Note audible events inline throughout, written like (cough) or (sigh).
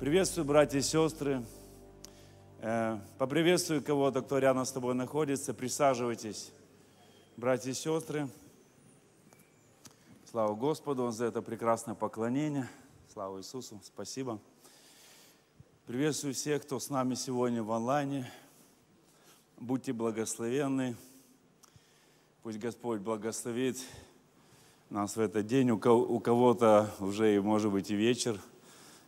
Приветствую, братья и сестры. Э, поприветствую кого-то, кто рядом с тобой находится. Присаживайтесь, братья и сестры. Слава Господу за это прекрасное поклонение. Слава Иисусу. Спасибо. Приветствую всех, кто с нами сегодня в онлайне. Будьте благословенны. Пусть Господь благословит нас в этот день. У кого-то уже, может быть, и вечер –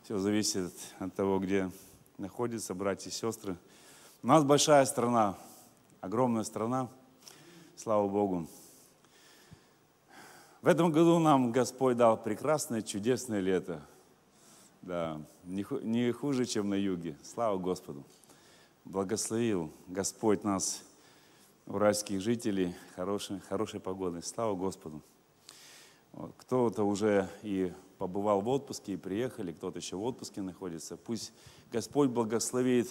все зависит от того, где находятся братья и сестры. У нас большая страна, огромная страна, слава Богу. В этом году нам Господь дал прекрасное, чудесное лето. Да, не, хуже, чем на юге. Слава Господу. Благословил Господь нас, уральских жителей, хорошей, хорошей погодой. Слава Господу. кто-то уже и побывал в отпуске и приехали, кто-то еще в отпуске находится. Пусть Господь благословит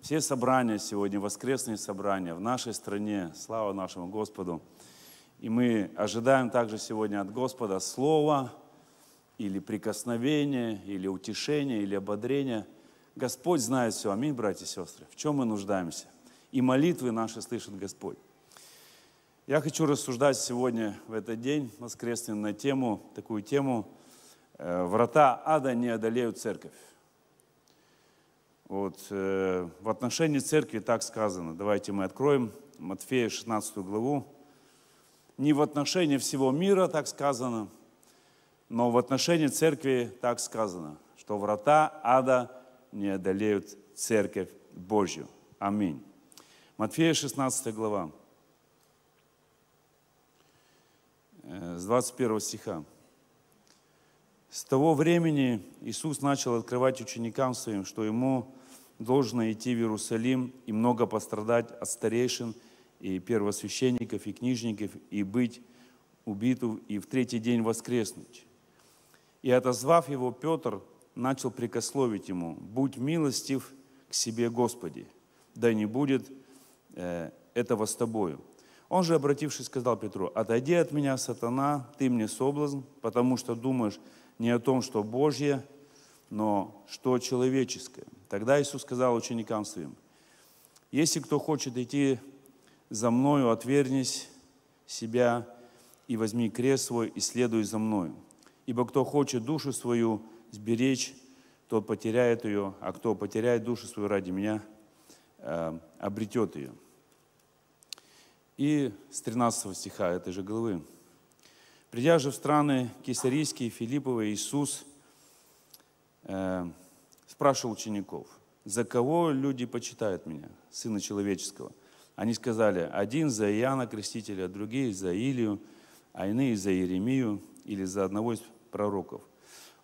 все собрания сегодня, воскресные собрания в нашей стране. Слава нашему Господу. И мы ожидаем также сегодня от Господа слова или прикосновения, или утешения, или ободрения. Господь знает все. Аминь, братья и сестры. В чем мы нуждаемся? И молитвы наши слышит Господь. Я хочу рассуждать сегодня в этот день воскресный на тему, такую тему – Э, врата ада не одолеют церковь. Вот, э, в отношении церкви так сказано. Давайте мы откроем Матфея 16 главу. Не в отношении всего мира так сказано, но в отношении церкви так сказано, что врата ада не одолеют церковь Божью. Аминь. Матфея 16 глава, э, с 21 стиха. С того времени Иисус начал открывать ученикам своим, что ему должно идти в Иерусалим и много пострадать от старейшин и первосвященников и книжников и быть убиту и в третий день воскреснуть. И отозвав его, Петр начал прикословить ему, «Будь милостив к себе, Господи, да не будет э, этого с тобою». Он же, обратившись, сказал Петру, «Отойди от меня, сатана, ты мне соблазн, потому что думаешь, не о том, что Божье, но что человеческое. Тогда Иисус сказал ученикам своим, «Если кто хочет идти за Мною, отвернись себя и возьми крест свой и следуй за Мною. Ибо кто хочет душу свою сберечь, тот потеряет ее, а кто потеряет душу свою ради Меня, э, обретет ее». И с 13 стиха этой же главы Придя же в страны Кесарийские, Филипповы, Иисус э, спрашивал учеников, «За кого люди почитают меня, Сына Человеческого?» Они сказали, один за Иоанна Крестителя, другие за Илию, а иные за Иеремию или за одного из пророков.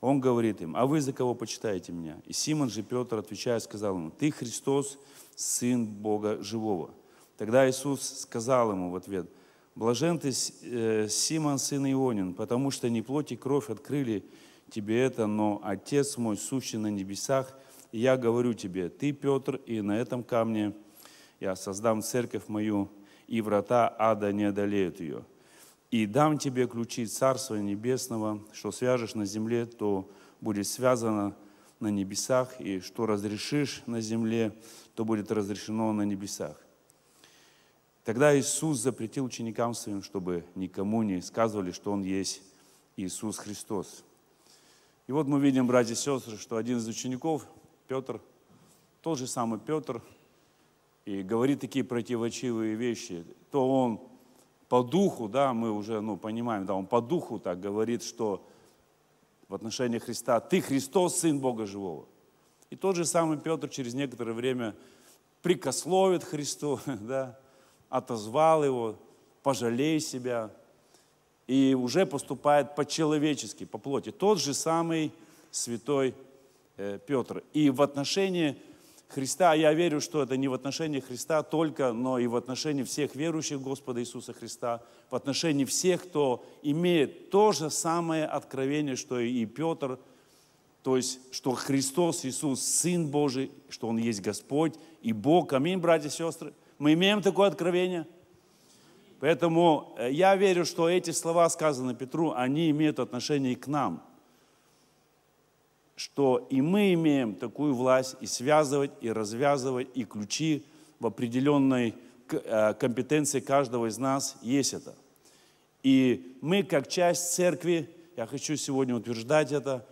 Он говорит им, а вы за кого почитаете меня? И Симон же Петр, отвечая, сказал ему, ты Христос, Сын Бога Живого. Тогда Иисус сказал ему в ответ, Блажен ты, э, Симон, сын Ионин, потому что не плоть и кровь открыли тебе это, но Отец мой, сущий на небесах, и я говорю тебе, ты, Петр, и на этом камне я создам церковь мою, и врата ада не одолеют ее. И дам тебе ключи Царства Небесного, что свяжешь на земле, то будет связано на небесах, и что разрешишь на земле, то будет разрешено на небесах. Тогда Иисус запретил ученикам своим, чтобы никому не сказывали, что Он есть Иисус Христос. И вот мы видим, братья и сестры, что один из учеников, Петр, тот же самый Петр, и говорит такие противоречивые вещи, то он по духу, да, мы уже ну, понимаем, да, он по духу так говорит, что в отношении Христа, ты Христос, Сын Бога Живого. И тот же самый Петр через некоторое время прикословит Христу, (laughs) да, отозвал его, пожалей себя, и уже поступает по-человечески, по плоти. Тот же самый святой э, Петр. И в отношении Христа, я верю, что это не в отношении Христа только, но и в отношении всех верующих Господа Иисуса Христа, в отношении всех, кто имеет то же самое откровение, что и Петр, то есть, что Христос Иисус, Сын Божий, что Он есть Господь и Бог. Аминь, братья и сестры. Мы имеем такое откровение. Поэтому э, я верю, что эти слова, сказанные Петру, они имеют отношение и к нам. Что и мы имеем такую власть и связывать, и развязывать, и ключи в определенной э, компетенции каждого из нас есть это. И мы, как часть церкви, я хочу сегодня утверждать это,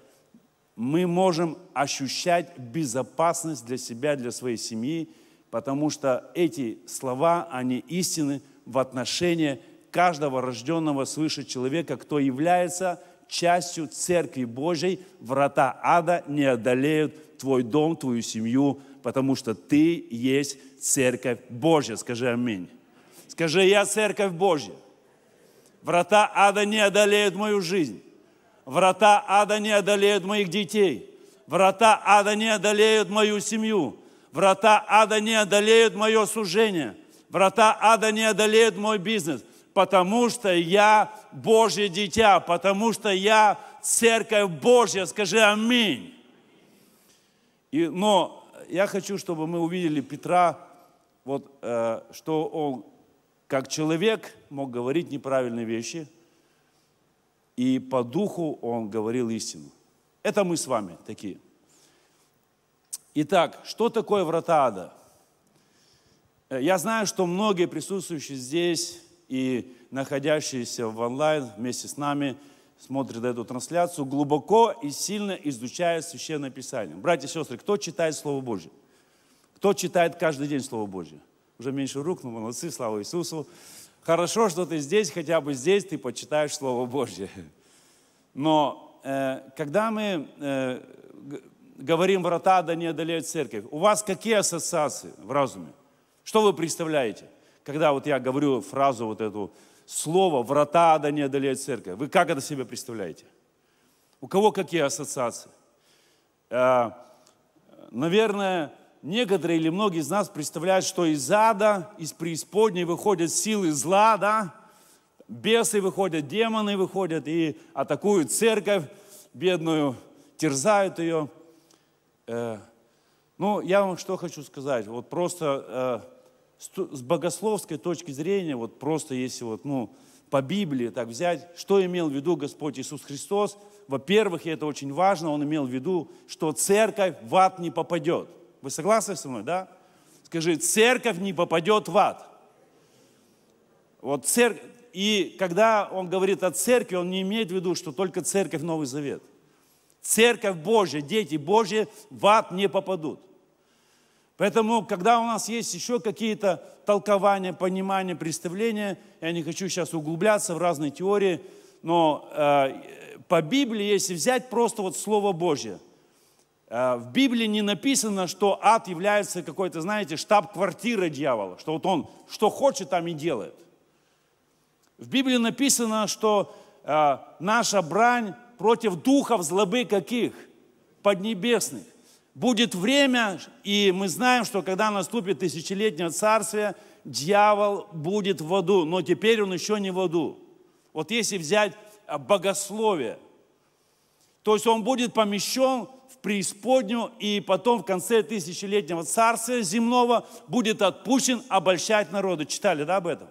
мы можем ощущать безопасность для себя, для своей семьи потому что эти слова, они истины в отношении каждого рожденного свыше человека, кто является частью Церкви Божьей, врата ада не одолеют твой дом, твою семью, потому что ты есть Церковь Божья. Скажи аминь. Скажи, я Церковь Божья. Врата ада не одолеют мою жизнь. Врата ада не одолеют моих детей. Врата ада не одолеют мою семью. Врата ада не одолеют мое служение. Врата ада не одолеют мой бизнес. Потому что я Божье дитя, потому что я церковь Божья. Скажи аминь. И, но я хочу, чтобы мы увидели Петра, вот, э, что он как человек мог говорить неправильные вещи, и по духу он говорил истину. Это мы с вами такие. Итак, что такое врата ада? Э, я знаю, что многие присутствующие здесь и находящиеся в онлайн вместе с нами смотрят эту трансляцию, глубоко и сильно изучают Священное Писание. Братья и сестры, кто читает Слово Божье? Кто читает каждый день Слово Божье? Уже меньше рук, но молодцы, слава Иисусу. Хорошо, что ты здесь, хотя бы здесь ты почитаешь Слово Божье. Но э, когда мы э, говорим «врата да не одолеют церковь», у вас какие ассоциации в разуме? Что вы представляете, когда вот я говорю фразу вот эту, слово «врата да не одолеют церковь»? Вы как это себе представляете? У кого какие ассоциации? Э, наверное, некоторые или многие из нас представляют, что из ада, из преисподней выходят силы зла, да? Бесы выходят, демоны выходят и атакуют церковь бедную, терзают ее. Э, ну, я вам что хочу сказать. Вот просто э, с богословской точки зрения, вот просто если вот, ну, по Библии так взять, что имел в виду Господь Иисус Христос, во-первых, и это очень важно, Он имел в виду, что церковь в ад не попадет. Вы согласны со мной, да? Скажи, церковь не попадет в ад. Вот церковь, и когда он говорит о церкви, он не имеет в виду, что только церковь Новый Завет – Церковь Божья, дети Божьи в ад не попадут. Поэтому, когда у нас есть еще какие-то толкования, понимания, представления, я не хочу сейчас углубляться в разные теории, но э, по Библии, если взять просто вот Слово Божье, э, в Библии не написано, что ад является какой-то, знаете, штаб-квартира дьявола, что вот он что хочет, там и делает. В Библии написано, что э, наша брань против духов злобы каких? Поднебесных. Будет время, и мы знаем, что когда наступит тысячелетнее царствие, дьявол будет в аду, но теперь он еще не в аду. Вот если взять а, богословие, то есть он будет помещен в преисподнюю, и потом в конце тысячелетнего царствия земного будет отпущен обольщать народы. Читали, да, об этом?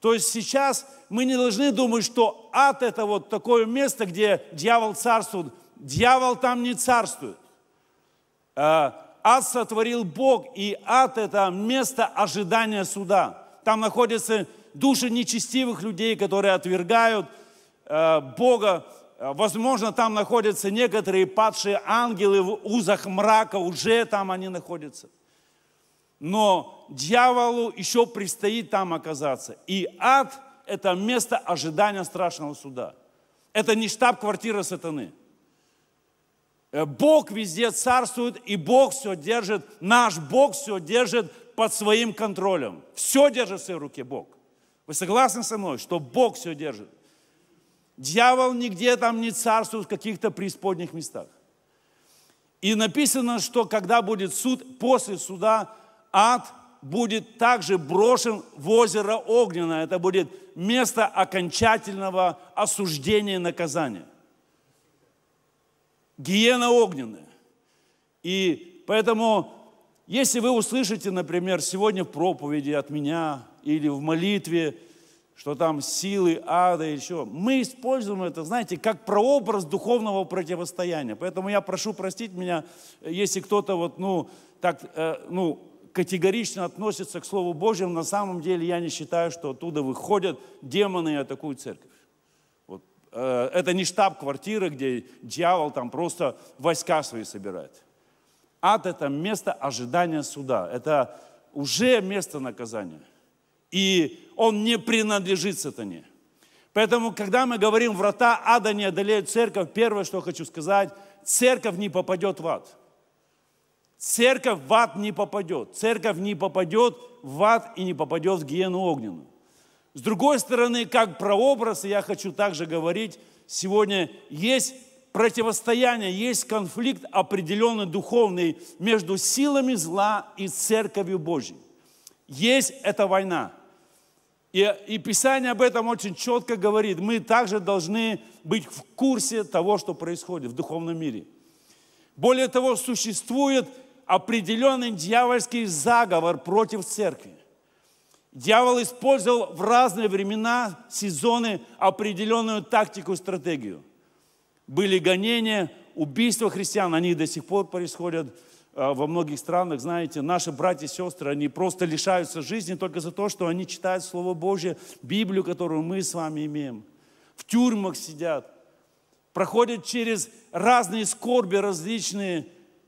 То есть сейчас мы не должны думать, что ад это вот такое место, где дьявол царствует. Дьявол там не царствует. Э, ад сотворил Бог, и ад – это место ожидания суда. Там находятся души нечестивых людей, которые отвергают э, Бога. Э, возможно, там находятся некоторые падшие ангелы в узах мрака, уже там они находятся. Но дьяволу еще предстоит там оказаться. И ад –– это место ожидания страшного суда. Это не штаб-квартира сатаны. Э, Бог везде царствует, и Бог все держит, наш Бог все держит под своим контролем. Все держит в своей руке Бог. Вы согласны со мной, что Бог все держит? Дьявол нигде там не царствует в каких-то преисподних местах. И написано, что когда будет суд, после суда ад будет также брошен в озеро огненное. Это будет место окончательного осуждения и наказания. Гиена огненная. И поэтому, если вы услышите, например, сегодня в проповеди от меня или в молитве, что там силы ада и еще. Мы используем это, знаете, как прообраз духовного противостояния. Поэтому я прошу простить меня, если кто-то вот, ну, так, э, ну, категорично относятся к Слову Божьему, на самом деле я не считаю, что оттуда выходят демоны и атакуют церковь. Вот. Э, это не штаб-квартира, где дьявол там просто войска свои собирает. Ад – это место ожидания суда, это уже место наказания. И он не принадлежит сатане. Поэтому, когда мы говорим, врата ада не одолеют церковь, первое, что я хочу сказать, церковь не попадет в ад – Церковь в ад не попадет. Церковь не попадет в ад и не попадет в гиену огненную. С другой стороны, как прообраз, и я хочу также говорить, сегодня есть противостояние, есть конфликт определенный духовный между силами зла и церковью Божьей. Есть эта война. И, и Писание об этом очень четко говорит. Мы также должны быть в курсе того, что происходит в духовном мире. Более того, существует определенный дьявольский заговор против церкви. Дьявол использовал в разные времена, сезоны определенную тактику, стратегию. Были гонения, убийства христиан, они до сих пор происходят э, во многих странах, знаете, наши братья и сестры, они просто лишаются жизни только за то, что они читают Слово Божье, Библию, которую мы с вами имеем. В тюрьмах сидят, проходят через разные скорби различные,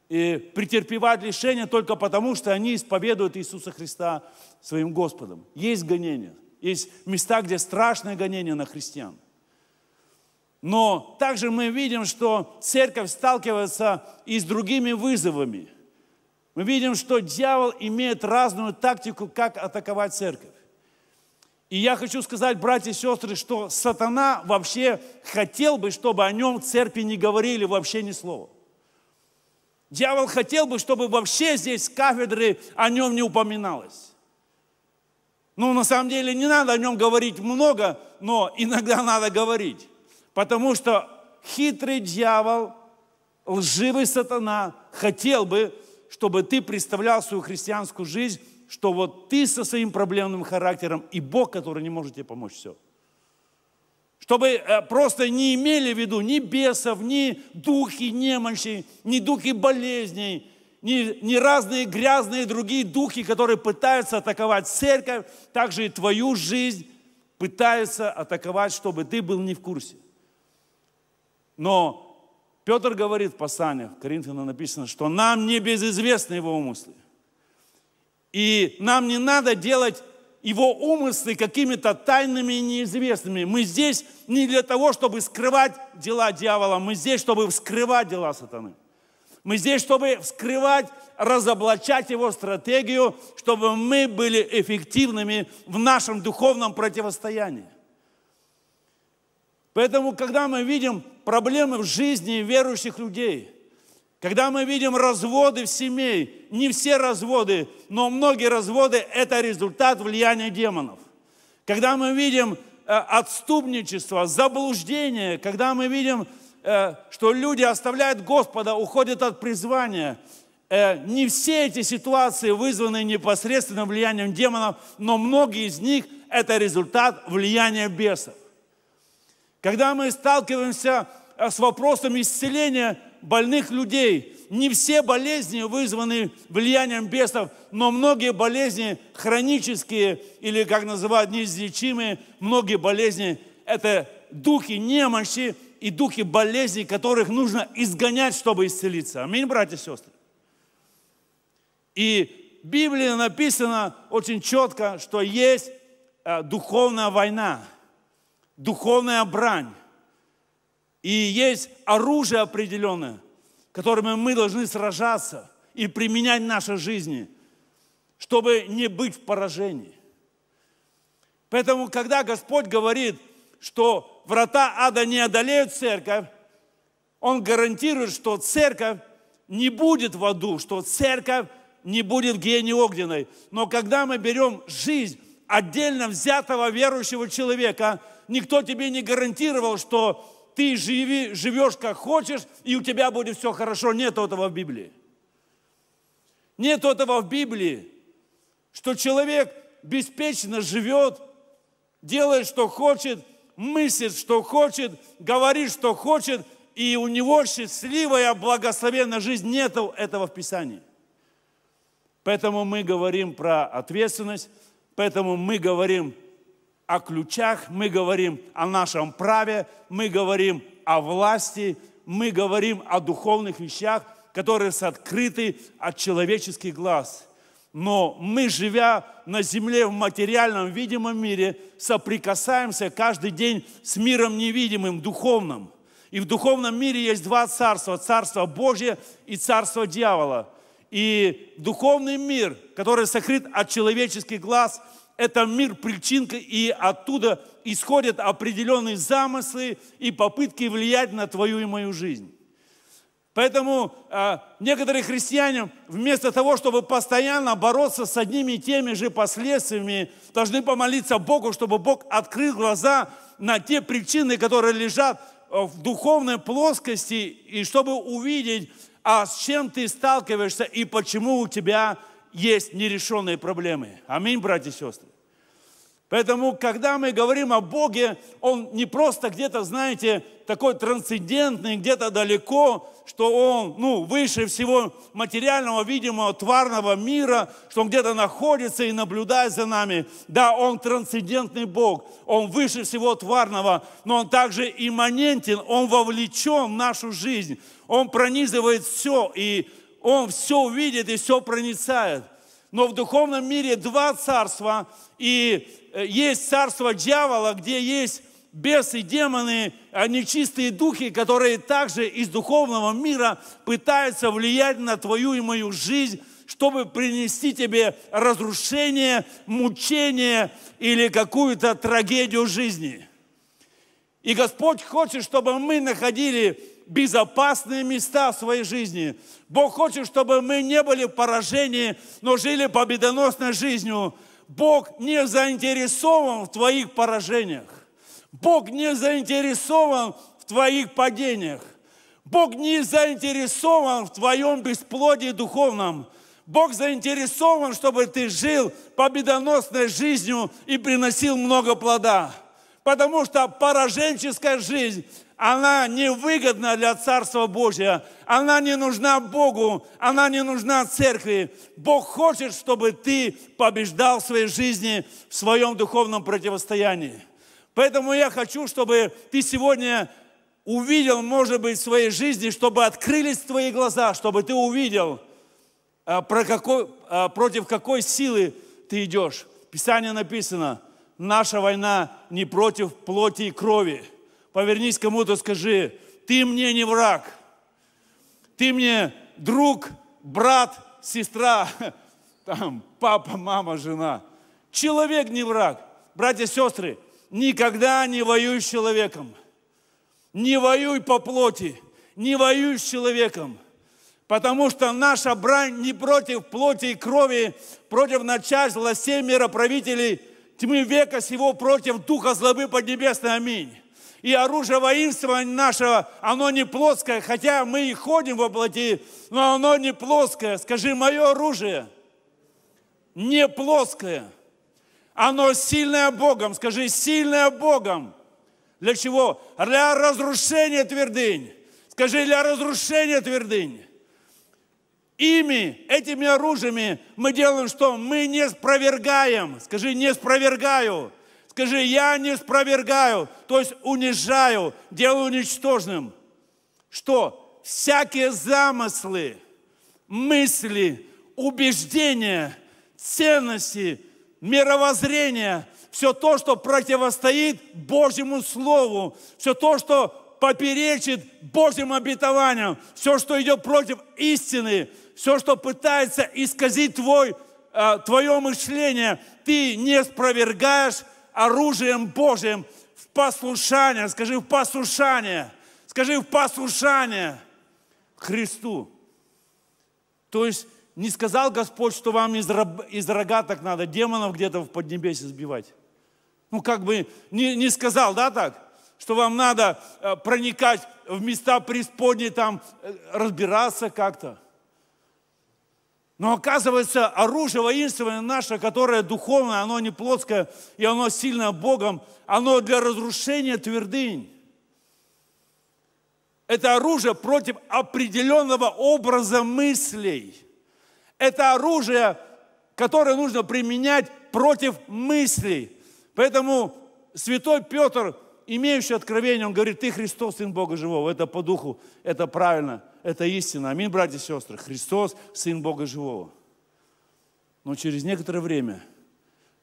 и претерпевать лишения только потому, что они исповедуют Иисуса Христа своим Господом. Есть гонения, есть места, где страшное гонение на христиан. Но также мы видим, что церковь сталкивается и с другими вызовами. Мы видим, что дьявол имеет разную тактику, как атаковать церковь. И я хочу сказать, братья и сестры, что сатана вообще хотел бы, чтобы о нем церкви не говорили вообще ни слова. Дьявол хотел бы, чтобы вообще здесь кафедры о нем не упоминалось. Ну, на самом деле не надо о нем говорить много, но иногда надо говорить. Потому что хитрый дьявол, лживый сатана хотел бы, чтобы ты представлял свою христианскую жизнь, что вот ты со своим проблемным характером и Бог, который не может тебе помочь, все чтобы э, просто не имели в виду ни бесов, ни духи немощи, ни духи болезней, ни, ни разные грязные другие духи, которые пытаются атаковать церковь, также и твою жизнь пытаются атаковать, чтобы ты был не в курсе. Но Петр говорит в Пасаниях, в Коринфянам написано, что нам не безизвестны его умыслы. И нам не надо делать его умыслы какими-то тайными и неизвестными. Мы здесь не для того, чтобы скрывать дела дьявола, мы здесь, чтобы вскрывать дела сатаны. Мы здесь, чтобы вскрывать, разоблачать его стратегию, чтобы мы были эффективными в нашем духовном противостоянии. Поэтому, когда мы видим проблемы в жизни верующих людей – когда мы видим разводы в семей, не все разводы, но многие разводы – это результат влияния демонов. Когда мы видим э, отступничество, заблуждение, когда мы видим, э, что люди оставляют Господа, уходят от призвания, э, не все эти ситуации вызваны непосредственным влиянием демонов, но многие из них – это результат влияния бесов. Когда мы сталкиваемся с вопросом исцеления – больных людей. Не все болезни вызваны влиянием бесов, но многие болезни хронические или, как называют, неизлечимые, многие болезни – это духи немощи и духи болезней, которых нужно изгонять, чтобы исцелиться. Аминь, братья и сестры. И в Библии написано очень четко, что есть э, духовная война, духовная брань. И есть оружие определенное, которым мы должны сражаться и применять в нашей жизни, чтобы не быть в поражении. Поэтому, когда Господь говорит, что врата ада не одолеют церковь, Он гарантирует, что церковь не будет в аду, что церковь не будет гении огненной. Но когда мы берем жизнь отдельно взятого верующего человека, никто тебе не гарантировал, что ты живи, живешь как хочешь, и у тебя будет все хорошо. Нет этого в Библии. Нет этого в Библии, что человек беспечно живет, делает, что хочет, мыслит, что хочет, говорит, что хочет, и у него счастливая, благословенная жизнь. Нет этого в Писании. Поэтому мы говорим про ответственность, поэтому мы говорим о ключах, мы говорим о нашем праве, мы говорим о власти, мы говорим о духовных вещах, которые открыты от человеческих глаз. Но мы, живя на земле в материальном видимом мире, соприкасаемся каждый день с миром невидимым, духовным. И в духовном мире есть два царства. Царство Божье и царство дьявола. И духовный мир, который сокрыт от человеческих глаз – это мир причинка, и оттуда исходят определенные замыслы и попытки влиять на твою и мою жизнь. Поэтому э, некоторые христиане, вместо того, чтобы постоянно бороться с одними и теми же последствиями, должны помолиться Богу, чтобы Бог открыл глаза на те причины, которые лежат э, в духовной плоскости, и чтобы увидеть, а с чем ты сталкиваешься и почему у тебя есть нерешенные проблемы. Аминь, братья и сестры. Поэтому, когда мы говорим о Боге, Он не просто где-то, знаете, такой трансцендентный, где-то далеко, что Он, ну, выше всего материального, видимого, тварного мира, что Он где-то находится и наблюдает за нами. Да, Он трансцендентный Бог, Он выше всего тварного, но Он также имманентен, Он вовлечен в нашу жизнь, Он пронизывает все, и он все видит и все проницает. Но в духовном мире два царства, и э, есть царство дьявола, где есть бесы, демоны, а нечистые духи, которые также из духовного мира пытаются влиять на твою и мою жизнь, чтобы принести тебе разрушение, мучение или какую-то трагедию жизни. И Господь хочет, чтобы мы находили безопасные места в своей жизни. Бог хочет, чтобы мы не были в поражении, но жили победоносной жизнью. Бог не заинтересован в твоих поражениях. Бог не заинтересован в твоих падениях. Бог не заинтересован в твоем бесплодии духовном. Бог заинтересован, чтобы ты жил победоносной жизнью и приносил много плода. Потому что пораженческая жизнь она невыгодна для Царства Божия, она не нужна Богу, она не нужна церкви. Бог хочет, чтобы ты побеждал в своей жизни, в своем духовном противостоянии. Поэтому я хочу, чтобы ты сегодня увидел, может быть, в своей жизни, чтобы открылись твои глаза, чтобы ты увидел, а, про какой, а, против какой силы ты идешь. В Писании написано, наша война не против плоти и крови – Повернись кому-то, скажи, ты мне не враг. Ты мне друг, брат, сестра, (laughs) там, папа, мама, жена. Человек не враг. Братья сестры, никогда не воюй с человеком. Не воюй по плоти, не воюй с человеком. Потому что наша брань не против плоти и крови, против начальств, властей, мироправителей, тьмы века сего, против духа злобы поднебесной. Аминь. И оружие воинства нашего, оно не плоское, хотя мы и ходим во плоти, но оно не плоское. Скажи, мое оружие не плоское. Оно сильное Богом. Скажи, сильное Богом. Для чего? Для разрушения твердынь. Скажи, для разрушения твердынь. Ими, этими оружиями мы делаем что? Мы не спровергаем. Скажи, не спровергаю Скажи, я не спровергаю, то есть унижаю, делаю ничтожным. Что? Всякие замыслы, мысли, убеждения, ценности, мировоззрение, все то, что противостоит Божьему Слову, все то, что поперечит Божьим обетованиям, все, что идет против истины, все, что пытается исказить твой, э, твое мышление, ты не спровергаешь, оружием Божьим в послушание. Скажи в послушание. Скажи в послушание Христу. То есть не сказал Господь, что вам из, раб, из рогаток надо демонов где-то в Поднебесье сбивать. Ну, как бы не, не сказал, да, так? Что вам надо э, проникать в места преисподней, там э, разбираться как-то. Но оказывается, оружие воинственное наше, которое духовное, оно не плотское, и оно сильное Богом, оно для разрушения твердынь. Это оружие против определенного образа мыслей. Это оружие, которое нужно применять против мыслей. Поэтому святой Петр, имеющий откровение, он говорит, ты Христос, Сын Бога Живого. Это по духу, это правильно – это истина. Аминь, братья и сестры. Христос – Сын Бога Живого. Но через некоторое время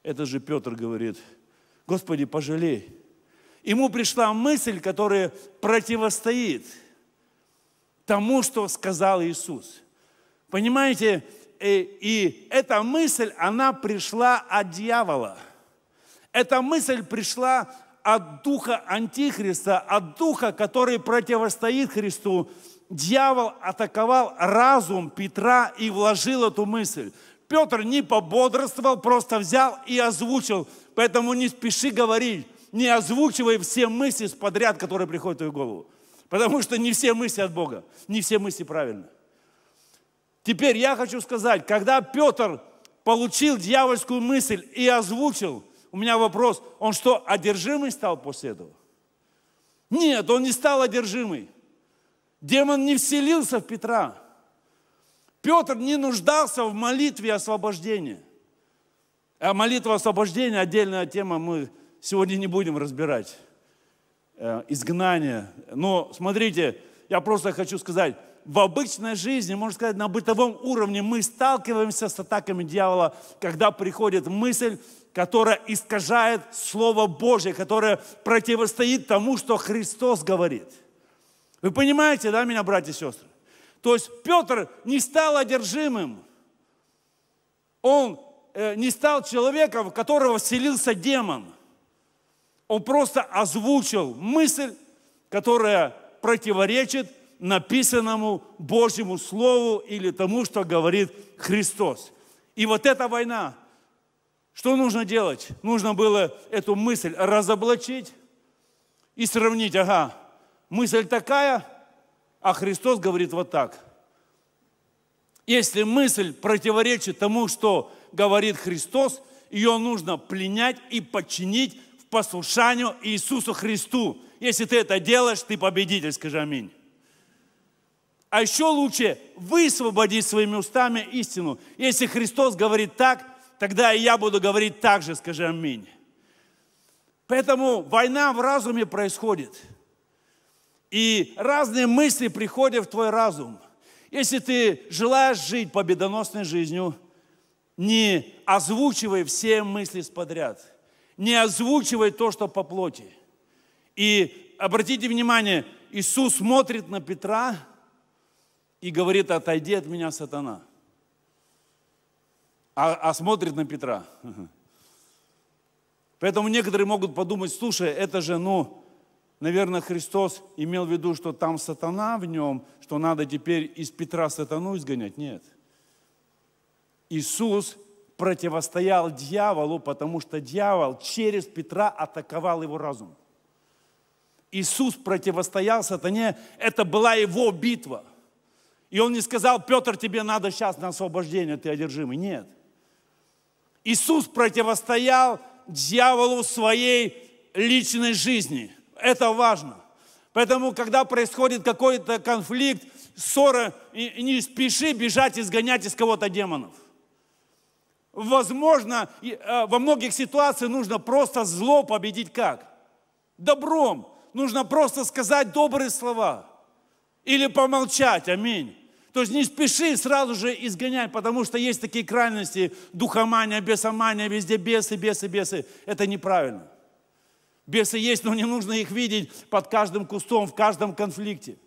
этот же Петр говорит, Господи, пожалей. Ему пришла мысль, которая противостоит тому, что сказал Иисус. Понимаете, и, э, и эта мысль, она пришла от дьявола. Эта мысль пришла от духа Антихриста, от духа, который противостоит Христу, дьявол атаковал разум Петра и вложил эту мысль. Петр не пободрствовал, просто взял и озвучил. Поэтому не спеши говорить, не озвучивай все мысли подряд, которые приходят в твою голову. Потому что не все мысли от Бога, не все мысли правильны. Теперь я хочу сказать, когда Петр получил дьявольскую мысль и озвучил, у меня вопрос, он что, одержимый стал после этого? Нет, он не стал одержимый. Демон не вселился в Петра. Петр не нуждался в молитве освобождения. А молитва освобождения – отдельная тема, мы сегодня не будем разбирать. Э, изгнание. Но смотрите, я просто хочу сказать, в обычной жизни, можно сказать, на бытовом уровне мы сталкиваемся с атаками дьявола, когда приходит мысль, которая искажает Слово Божье, которая противостоит тому, что Христос говорит – вы понимаете, да, меня, братья и сестры? То есть Петр не стал одержимым. Он э, не стал человеком, в которого вселился демон. Он просто озвучил мысль, которая противоречит написанному Божьему Слову или тому, что говорит Христос. И вот эта война, что нужно делать? Нужно было эту мысль разоблачить и сравнить, ага, мысль такая, а Христос говорит вот так. Если мысль противоречит тому, что говорит Христос, ее нужно пленять и подчинить в послушанию Иисусу Христу. Если ты это делаешь, ты победитель, скажи аминь. А еще лучше высвободить своими устами истину. Если Христос говорит так, тогда и я буду говорить так же, скажи аминь. Поэтому война в разуме происходит – и разные мысли приходят в твой разум. Если ты желаешь жить победоносной жизнью, не озвучивай все мысли подряд. Не озвучивай то, что по плоти. И обратите внимание, Иисус смотрит на Петра и говорит, отойди от меня, сатана. А, а смотрит на Петра. (laughs) Поэтому некоторые могут подумать, слушай, это же, ну, Наверное, Христос имел в виду, что там сатана в нем, что надо теперь из Петра сатану изгонять. Нет. Иисус противостоял дьяволу, потому что дьявол через Петра атаковал его разум. Иисус противостоял сатане, это была его битва. И он не сказал, Петр, тебе надо сейчас на освобождение, ты одержимый. Нет. Иисус противостоял дьяволу в своей личной жизни – это важно. Поэтому, когда происходит какой-то конфликт, ссора, не спеши бежать, изгонять из кого-то демонов. Возможно, э, во многих ситуациях нужно просто зло победить как? Добром. Нужно просто сказать добрые слова. Или помолчать. Аминь. То есть не спеши сразу же изгонять, потому что есть такие крайности, духомания, бесомания, везде бесы, бесы, бесы. Это неправильно. Бесы есть, но не нужно их видеть под каждым кустом, в каждом конфликте.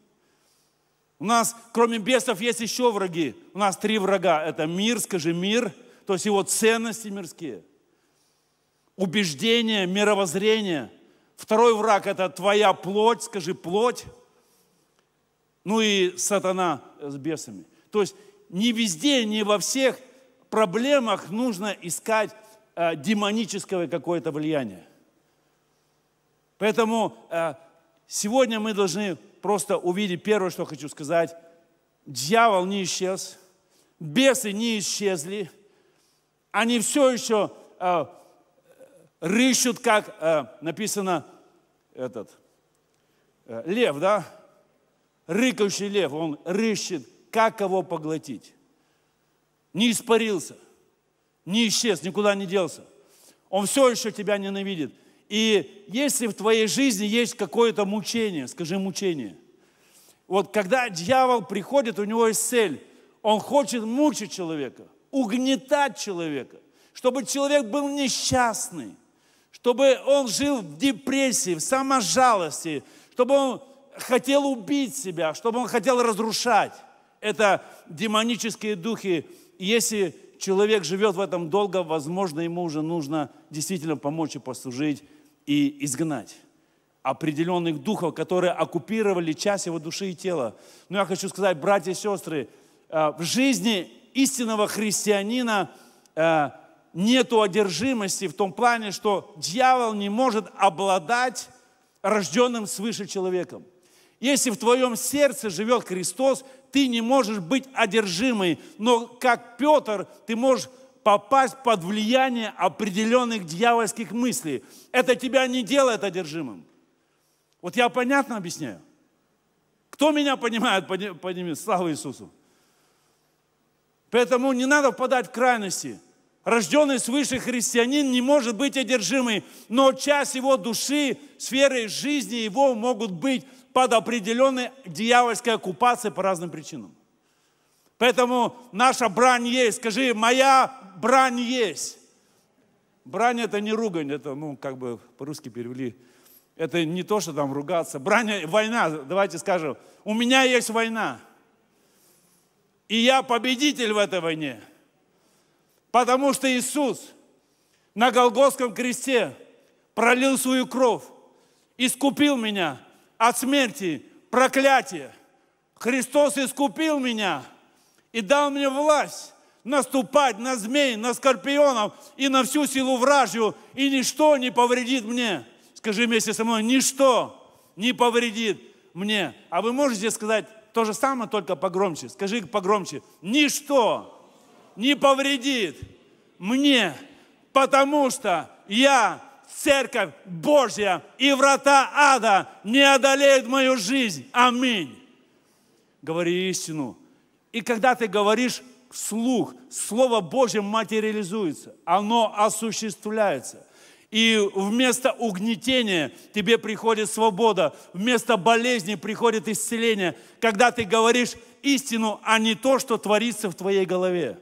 У нас, кроме бесов, есть еще враги. У нас три врага. Это мир, скажи, мир, то есть его ценности мирские. Убеждение, мировоззрение. Второй враг – это твоя плоть, скажи, плоть. Ну и сатана с бесами. То есть не везде, не во всех проблемах нужно искать э, демонического какое-то влияние. Поэтому э, сегодня мы должны просто увидеть первое, что хочу сказать. Дьявол не исчез, бесы не исчезли, они все еще э, рыщут, как э, написано этот э, лев, да? Рыкающий лев, он рыщет, как кого поглотить. Не испарился, не исчез, никуда не делся. Он все еще тебя ненавидит. И если в твоей жизни есть какое-то мучение, скажи мучение. Вот когда дьявол приходит, у него есть цель. Он хочет мучить человека, угнетать человека, чтобы человек был несчастный, чтобы он жил в депрессии, в саможалости, чтобы он хотел убить себя, чтобы он хотел разрушать. Это демонические духи. Если человек живет в этом долго, возможно, ему уже нужно действительно помочь и послужить и изгнать определенных духов, которые оккупировали часть его души и тела. Но я хочу сказать, братья и сестры, э, в жизни истинного христианина э, нет одержимости в том плане, что дьявол не может обладать рожденным свыше человеком. Если в твоем сердце живет Христос, ты не можешь быть одержимый, но как Петр, ты можешь попасть под влияние определенных дьявольских мыслей. Это тебя не делает одержимым. Вот я понятно объясняю? Кто меня понимает, поднимет, слава Иисусу. Поэтому не надо впадать в крайности. Рожденный свыше христианин не может быть одержимый, но часть его души, сферы жизни его могут быть под определенной дьявольской оккупацией по разным причинам. Поэтому наша брань есть. Скажи, моя брань есть. Брань это не ругань, это, ну, как бы по-русски перевели. Это не то, что там ругаться. Брань, война, давайте скажем, у меня есть война. И я победитель в этой войне. Потому что Иисус на Голгофском кресте пролил свою кровь, искупил меня от смерти, проклятия. Христос искупил меня и дал мне власть наступать на змей, на скорпионов и на всю силу вражью, и ничто не повредит мне. Скажи вместе со мной, ничто не повредит мне. А вы можете сказать то же самое, только погромче. Скажи погромче. Ничто не повредит мне, потому что я церковь Божья, и врата ада не одолеют мою жизнь. Аминь. Говори истину. И когда ты говоришь слух, Слово Божье материализуется, оно осуществляется. И вместо угнетения тебе приходит свобода, вместо болезни приходит исцеление, когда ты говоришь истину, а не то, что творится в твоей голове.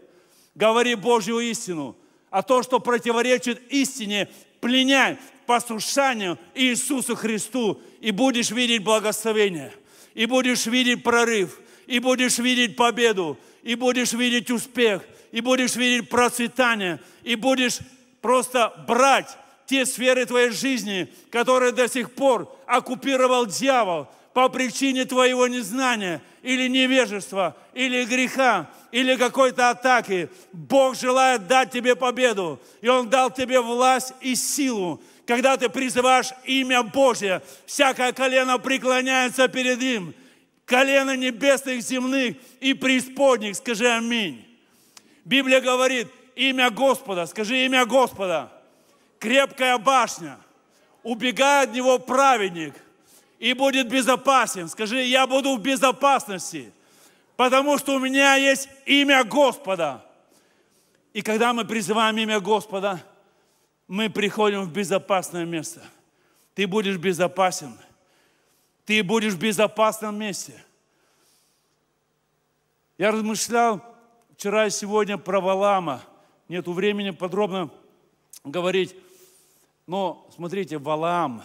Говори Божью истину, а то, что противоречит истине, пленяй послушанию Иисусу Христу, и будешь видеть благословение, и будешь видеть прорыв, и будешь видеть победу, и будешь видеть успех, и будешь видеть процветание, и будешь просто брать те сферы твоей жизни, которые до сих пор оккупировал дьявол по причине твоего незнания или невежества, или греха, или какой-то атаки. Бог желает дать тебе победу, и Он дал тебе власть и силу. Когда ты призываешь имя Божье, всякое колено преклоняется перед Ним – колено небесных, земных и преисподних. Скажи аминь. Библия говорит, имя Господа, скажи имя Господа, крепкая башня, убегает от него праведник и будет безопасен. Скажи, я буду в безопасности, потому что у меня есть имя Господа. И когда мы призываем имя Господа, мы приходим в безопасное место. Ты будешь безопасен – ты будешь в безопасном месте. Я размышлял вчера и сегодня про Валама. Нету времени подробно говорить. Но смотрите, Валам,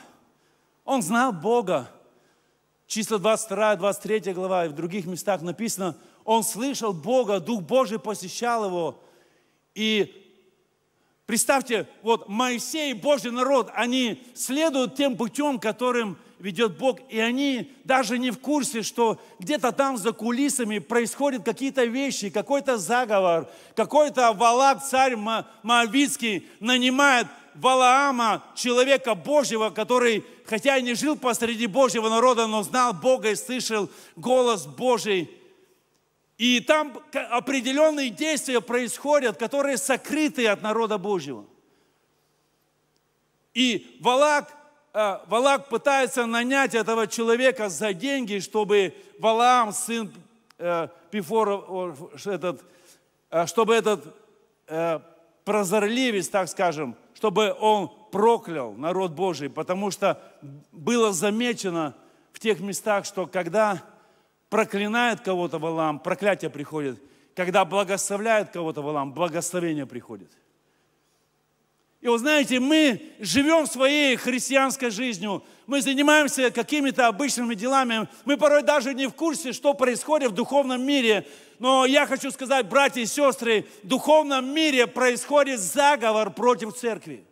он знал Бога. Числа 22, 23 глава и в других местах написано, он слышал Бога, Дух Божий посещал его. И представьте, вот Моисей и Божий народ, они следуют тем путем, которым ведет Бог, и они даже не в курсе, что где-то там за кулисами происходят какие-то вещи, какой-то заговор, какой-то Валак, царь Моавицкий, нанимает Валаама, человека Божьего, который, хотя и не жил посреди Божьего народа, но знал Бога и слышал голос Божий. И там определенные действия происходят, которые сокрыты от народа Божьего. И Валак Э, Валак пытается нанять этого человека за деньги, чтобы Валаам, сын э, Пифора, этот, э, чтобы этот прозорливец, так скажем, чтобы он проклял народ Божий, потому что было замечено в тех местах, что когда проклинает кого-то Валам, проклятие приходит. Когда благословляет кого-то Валам, благословение приходит. И вы знаете, мы живем своей христианской жизнью, мы занимаемся какими-то обычными делами, мы порой даже не в курсе, что происходит в духовном мире. Но я хочу сказать, братья и сестры, в духовном мире происходит заговор против церкви.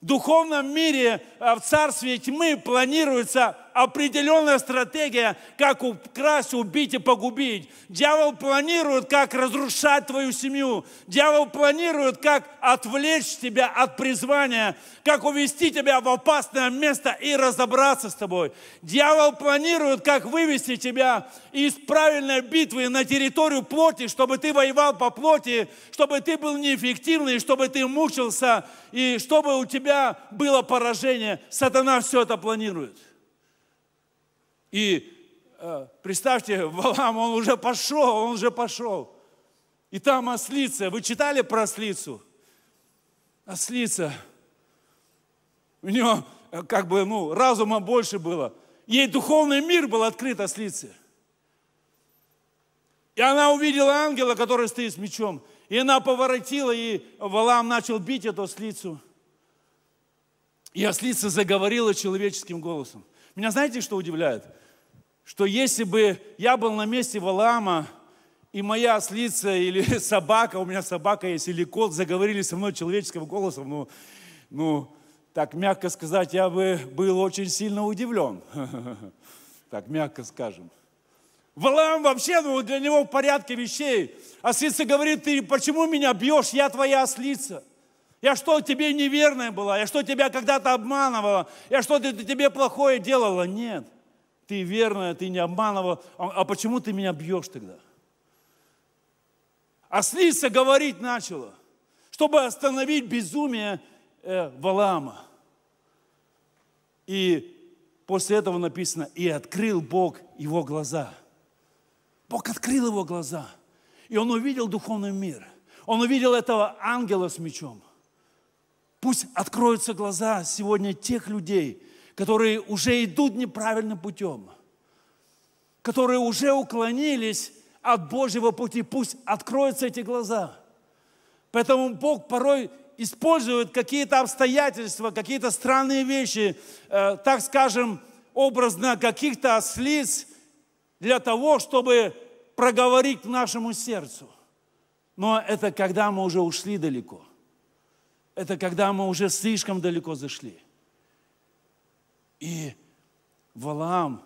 В духовном мире, э, в царстве тьмы планируется определенная стратегия, как украсть, убить и погубить. Дьявол планирует, как разрушать твою семью. Дьявол планирует, как отвлечь тебя от призвания, как увести тебя в опасное место и разобраться с тобой. Дьявол планирует, как вывести тебя из правильной битвы на территорию плоти, чтобы ты воевал по плоти, чтобы ты был неэффективный, чтобы ты мучился, и чтобы у тебя было поражение. Сатана все это планирует. И э, представьте, (laughs) Валам, он уже пошел, он уже пошел. И там ослица. Вы читали про ослицу? Ослица. У нее э, как бы, ну, разума больше было. Ей духовный мир был открыт ослице. И она увидела ангела, который стоит с мечом. И она поворотила, и Валам начал бить эту ослицу. И ослица заговорила человеческим голосом. Меня знаете, что удивляет? что если бы я был на месте Валаама, и моя ослица или (laughs) собака, у меня собака есть, или кот, заговорили со мной человеческим голосом, ну, ну так мягко сказать, я бы был очень сильно удивлен. (laughs) Так мягко скажем. Валаам вообще, ну для него в порядке вещей. Ослица говорит, ты почему меня бьешь, я твоя ослица. Я что тебе неверная была, я что тебя когда-то обманывала, я что-то тебе плохое делала. Нет ты верная, ты не обманывал. А, а почему ты меня бьешь тогда? А с говорить начала, чтобы остановить безумие э, Валама. И после этого написано, и открыл Бог его глаза. Бог открыл его глаза. И он увидел духовный мир. Он увидел этого ангела с мечом. Пусть откроются глаза сегодня тех людей, которые уже идут неправильным путем, которые уже уклонились от Божьего пути. Пусть откроются эти глаза. Поэтому Бог порой использует какие-то обстоятельства, какие-то странные вещи, э, так скажем, образно каких-то ослиц для того, чтобы проговорить к нашему сердцу. Но это когда мы уже ушли далеко. Это когда мы уже слишком далеко зашли. И Валаам,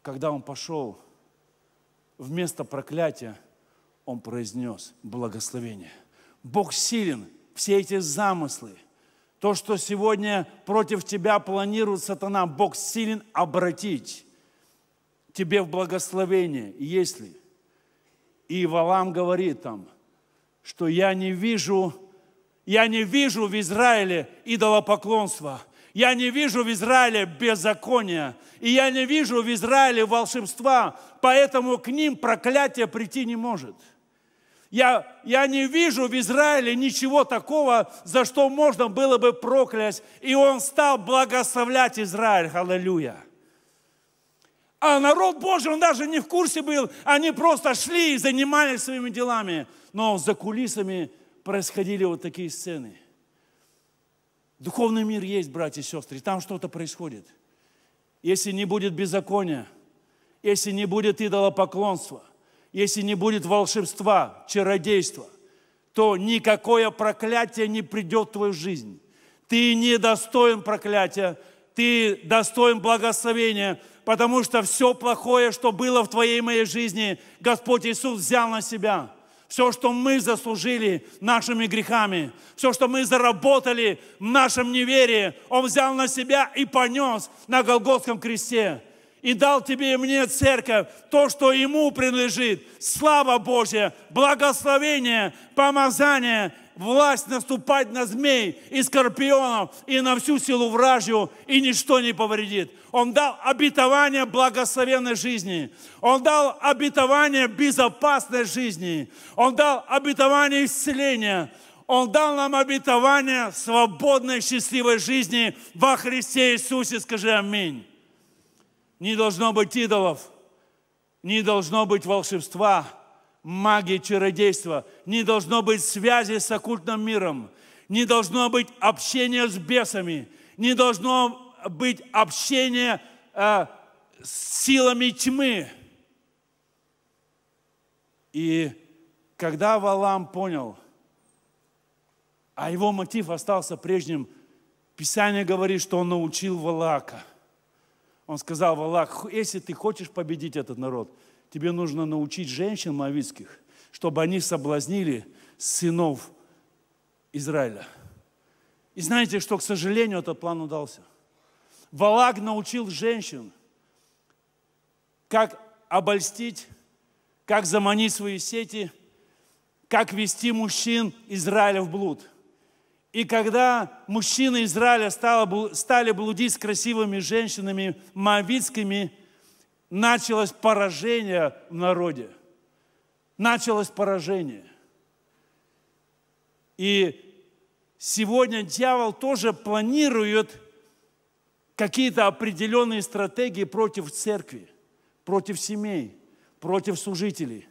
когда он пошел, вместо проклятия он произнес благословение. Бог силен, все эти замыслы, то, что сегодня против тебя планирует сатана, Бог силен обратить тебе в благословение, если. И Валам говорит там, что я не вижу, я не вижу в Израиле идолопоклонства – я не вижу в Израиле беззакония, и я не вижу в Израиле волшебства, поэтому к ним проклятие прийти не может. Я, я не вижу в Израиле ничего такого, за что можно было бы проклясть, и он стал благословлять Израиль. Аллилуйя! А народ Божий, он даже не в курсе был. Они просто шли и занимались своими делами. Но за кулисами происходили вот такие сцены. Духовный мир есть, братья и сестры, и там что-то происходит. Если не будет беззакония, если не будет идолопоклонства, если не будет волшебства, чародейства, то никакое проклятие не придет в твою жизнь. Ты не достоин проклятия, ты достоин благословения, потому что все плохое, что было в твоей моей жизни, Господь Иисус взял на себя – все, что мы заслужили нашими грехами, все, что мы заработали в нашем неверии, Он взял на себя и понес на Голгофском кресте. И дал тебе и мне, церковь, то, что Ему принадлежит. Слава Божья, благословение, помазание власть наступать на змей и скорпионов и на всю силу вражью, и ничто не повредит. Он дал обетование благословенной жизни. Он дал обетование безопасной жизни. Он дал обетование исцеления. Он дал нам обетование свободной, счастливой жизни во Христе Иисусе. Скажи аминь. Не должно быть идолов, не должно быть волшебства – магии, чародейства, не должно быть связи с оккультным миром, не должно быть общения с бесами, не должно быть общения э, с силами тьмы. И когда Валам понял, а его мотив остался прежним, Писание говорит, что он научил Валака. Он сказал, Валак, если ты хочешь победить этот народ – Тебе нужно научить женщин мавитских, чтобы они соблазнили сынов Израиля. И знаете, что, к сожалению, этот план удался. Валак научил женщин, как обольстить, как заманить свои сети, как вести мужчин Израиля в блуд. И когда мужчины Израиля стали блудить с красивыми женщинами, мавитскими, началось поражение в народе. Началось поражение. И сегодня дьявол тоже планирует какие-то определенные стратегии против церкви, против семей, против служителей.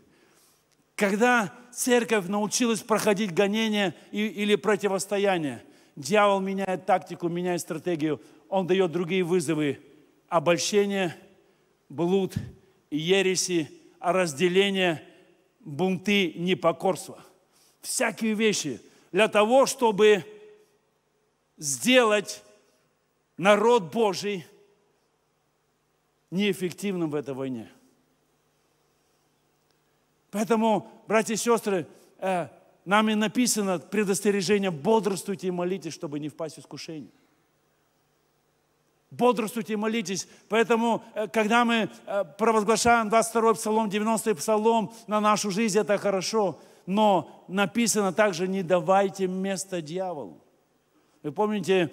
Когда церковь научилась проходить гонения или противостояние, дьявол меняет тактику, меняет стратегию, он дает другие вызовы, обольщение – блуд и ереси, а разделение, бунты, непокорство. Всякие вещи для того, чтобы сделать народ Божий неэффективным в этой войне. Поэтому, братья и сестры, э, нам и написано предостережение, бодрствуйте и молитесь, чтобы не впасть в искушение. Бодрствуйте молитесь. Поэтому, э, когда мы э, провозглашаем 22-й псалом, 90-й псалом на нашу жизнь, это хорошо. Но написано также, не давайте место дьяволу. Вы помните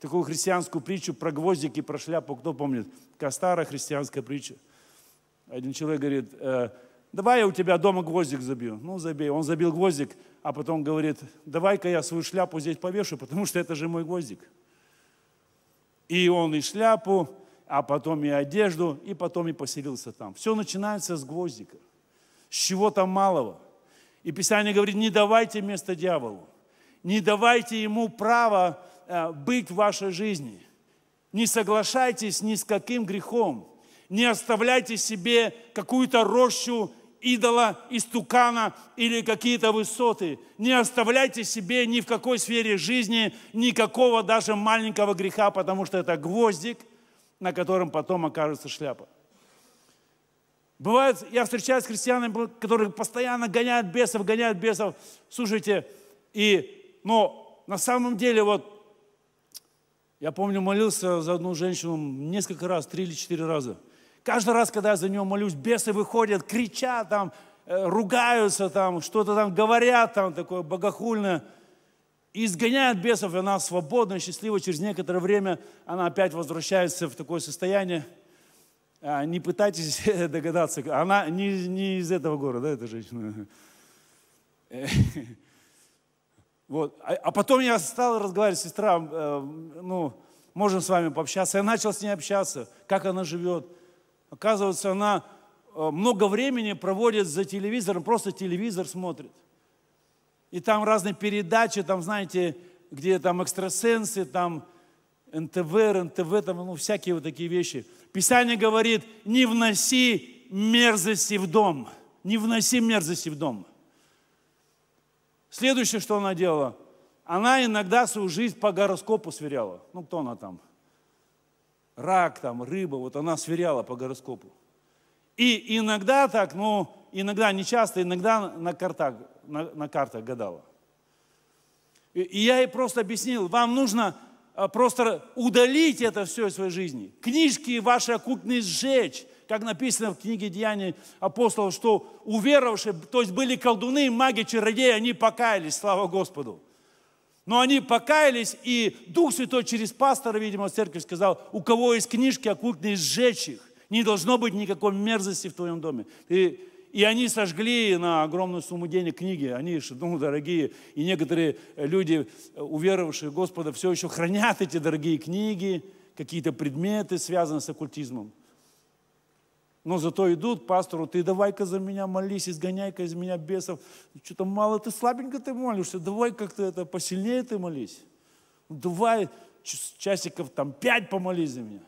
такую христианскую притчу про гвоздики, про шляпу? Кто помнит? Такая старая христианская притча. Один человек говорит, «Э, давай я у тебя дома гвоздик забью. Ну, забей. Он забил гвоздик, а потом говорит, давай-ка я свою шляпу здесь повешу, потому что это же мой гвоздик. И он и шляпу, а потом и одежду, и потом и поселился там. Все начинается с гвоздика, с чего-то малого. И Писание говорит, не давайте место дьяволу, не давайте ему право э, быть в вашей жизни. Не соглашайтесь ни с каким грехом, не оставляйте себе какую-то рощу идола, истукана или какие-то высоты. Не оставляйте себе ни в какой сфере жизни никакого даже маленького греха, потому что это гвоздик, на котором потом окажется шляпа. Бывает, я встречаюсь с христианами, которые постоянно гоняют бесов, гоняют бесов. Слушайте, и, но на самом деле вот я помню, молился за одну женщину несколько раз, три или четыре раза – Каждый раз, когда я за него молюсь, бесы выходят, кричат там, э, ругаются там, что-то там говорят там такое богохульное. И изгоняют бесов, и она свободна, счастлива. Через некоторое время она опять возвращается в такое состояние. А, не пытайтесь (laughs) догадаться. Она не, не из этого города, эта женщина. (laughs) Вот. А, а, потом я стал разговаривать, сестра, э, ну, можем с вами пообщаться. Я начал с ней общаться, как она живет. Оказывается, она э, много времени проводит за телевизором, просто телевизор смотрит. И там разные передачи, там, знаете, где там экстрасенсы, там НТВ, РНТВ, там, ну, всякие вот такие вещи. Писание говорит, не вноси мерзости в дом. Не вноси мерзости в дом. Следующее, что она делала, она иногда свою жизнь по гороскопу сверяла. Ну, кто она там? рак, там, рыба, вот она сверяла по гороскопу. И иногда так, ну, иногда не часто, иногда на картах, на, на картах гадала. И, и я ей просто объяснил, вам нужно а, просто удалить это все из своей жизни. Книжки ваши оккультные сжечь, как написано в книге Деяний апостолов, что уверовавшие, то есть были колдуны, маги, чародеи, они покаялись, слава Господу. Но они покаялись, и Дух Святой через пастора, видимо, в церкви сказал, у кого есть книжки оккультные, сжечь их. Не должно быть никакой мерзости в твоем доме. И, и они сожгли на огромную сумму денег книги. Они, ну, дорогие, и некоторые люди, уверовавшие в Господа, все еще хранят эти дорогие книги, какие-то предметы, связанные с оккультизмом но зато идут пастору, ты давай-ка за меня молись, изгоняй-ка из меня бесов. Что-то мало ты, слабенько ты молишься, давай как-то это посильнее ты молись. Давай часиков там пять помолись за меня.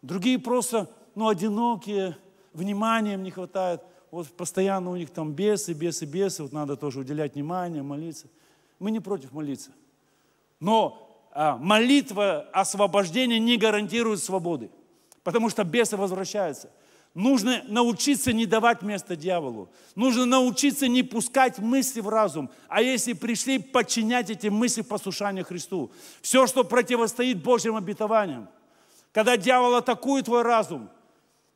Другие просто, ну, одинокие, вниманием не хватает. Вот постоянно у них там бесы, бесы, бесы, вот надо тоже уделять внимание, молиться. Мы не против молиться. Но а, молитва освобождения не гарантирует свободы потому что бесы возвращаются. Нужно научиться не давать место дьяволу. Нужно научиться не пускать мысли в разум. А если пришли, подчинять эти мысли послушанию Христу. Все, что противостоит Божьим обетованиям. Когда дьявол атакует твой разум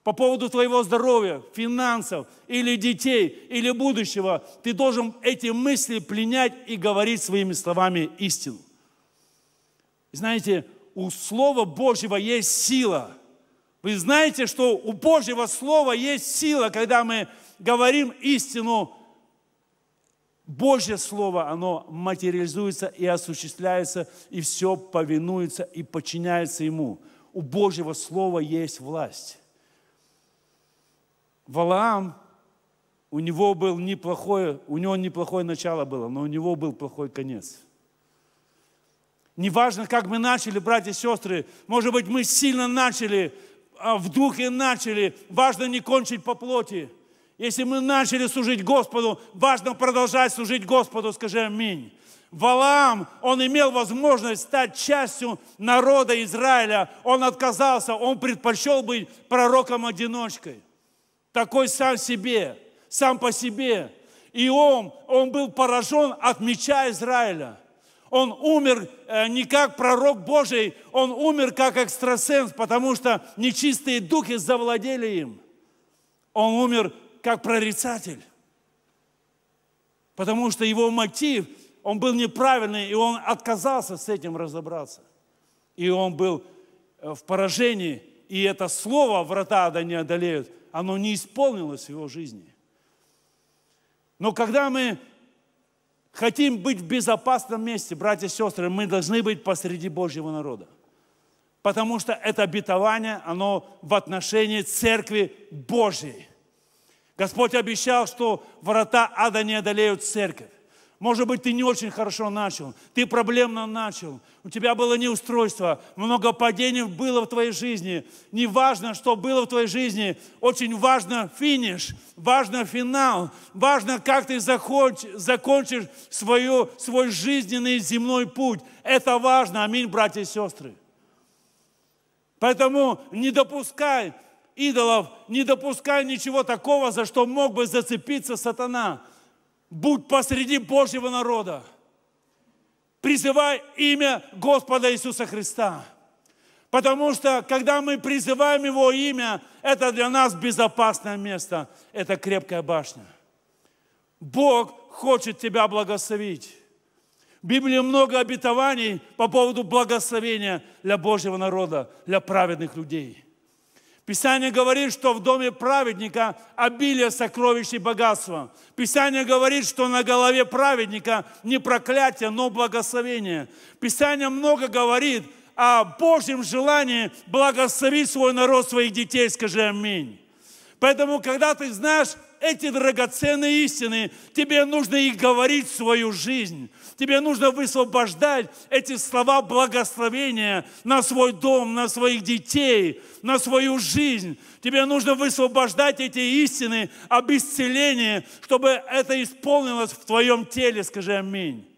по поводу твоего здоровья, финансов или детей, или будущего, ты должен эти мысли пленять и говорить своими словами истину. Знаете, у Слова Божьего есть сила – вы знаете, что у Божьего Слова есть сила, когда мы говорим истину. Божье Слово, оно материализуется и осуществляется, и все повинуется и подчиняется Ему. У Божьего Слова есть власть. Валаам, у него был неплохое, у него неплохое начало было, но у него был плохой конец. Неважно, как мы начали, братья и сестры, может быть, мы сильно начали, а в духе начали, важно не кончить по плоти. Если мы начали служить Господу, важно продолжать служить Господу, скажи аминь. Валаам, он имел возможность стать частью народа Израиля. Он отказался, он предпочел быть пророком-одиночкой. Такой сам себе, сам по себе. И он, он был поражен от меча Израиля – он умер э, не как пророк Божий, он умер как экстрасенс, потому что нечистые духи завладели им. Он умер как прорицатель, потому что его мотив, он был неправильный, и он отказался с этим разобраться. И он был э, в поражении, и это слово «врата да не одолеют», оно не исполнилось в его жизни. Но когда мы хотим быть в безопасном месте, братья и сестры, мы должны быть посреди Божьего народа. Потому что это обетование, оно в отношении церкви Божьей. Господь обещал, что врата ада не одолеют церковь. Может быть, ты не очень хорошо начал, ты проблемно начал, у тебя было неустройство, много падений было в твоей жизни. Не важно, что было в твоей жизни, очень важно финиш, важно финал, важно, как ты закончишь, закончишь свою, свой жизненный земной путь. Это важно, аминь, братья и сестры. Поэтому не допускай идолов, не допускай ничего такого, за что мог бы зацепиться сатана – будь посреди Божьего народа. Призывай имя Господа Иисуса Христа. Потому что, когда мы призываем Его имя, это для нас безопасное место, это крепкая башня. Бог хочет тебя благословить. В Библии много обетований по поводу благословения для Божьего народа, для праведных людей – Писание говорит, что в доме праведника обилие сокровищ и богатства. Писание говорит, что на голове праведника не проклятие, но благословение. Писание много говорит о Божьем желании благословить свой народ, своих детей. Скажи аминь. Поэтому, когда ты знаешь эти драгоценные истины, тебе нужно их говорить в свою жизнь. Тебе нужно высвобождать эти слова благословения на свой дом, на своих детей, на свою жизнь. Тебе нужно высвобождать эти истины об исцелении, чтобы это исполнилось в твоем теле. Скажи аминь.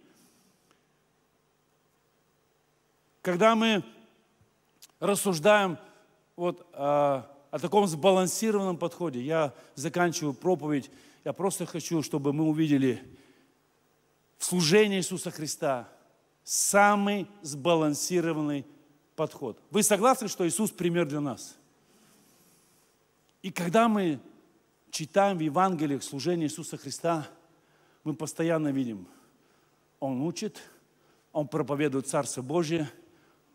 Когда мы рассуждаем вот о, а, о таком сбалансированном подходе, я заканчиваю проповедь, я просто хочу, чтобы мы увидели – в служение Иисуса Христа самый сбалансированный подход. Вы согласны, что Иисус пример для нас? И когда мы читаем в Евангелиях служение Иисуса Христа, мы постоянно видим, Он учит, Он проповедует Царство Божие,